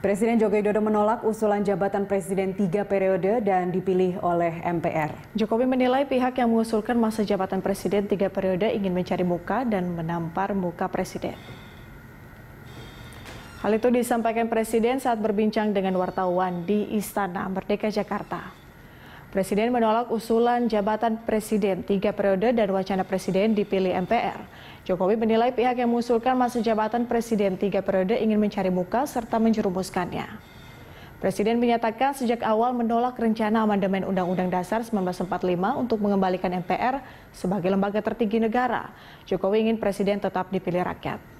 Presiden Joko Widodo menolak usulan jabatan presiden tiga periode dan dipilih oleh MPR. Jokowi menilai pihak yang mengusulkan masa jabatan presiden tiga periode ingin mencari muka dan menampar muka presiden. Hal itu disampaikan Presiden saat berbincang dengan wartawan di Istana Merdeka Jakarta. Presiden menolak usulan jabatan Presiden tiga periode dan wacana Presiden dipilih MPR. Jokowi menilai pihak yang mengusulkan masa jabatan presiden tiga periode ingin mencari muka serta menjerumuskannya. Presiden menyatakan sejak awal menolak rencana amandemen Undang-Undang Dasar 1945 untuk mengembalikan MPR sebagai lembaga tertinggi negara. Jokowi ingin presiden tetap dipilih rakyat.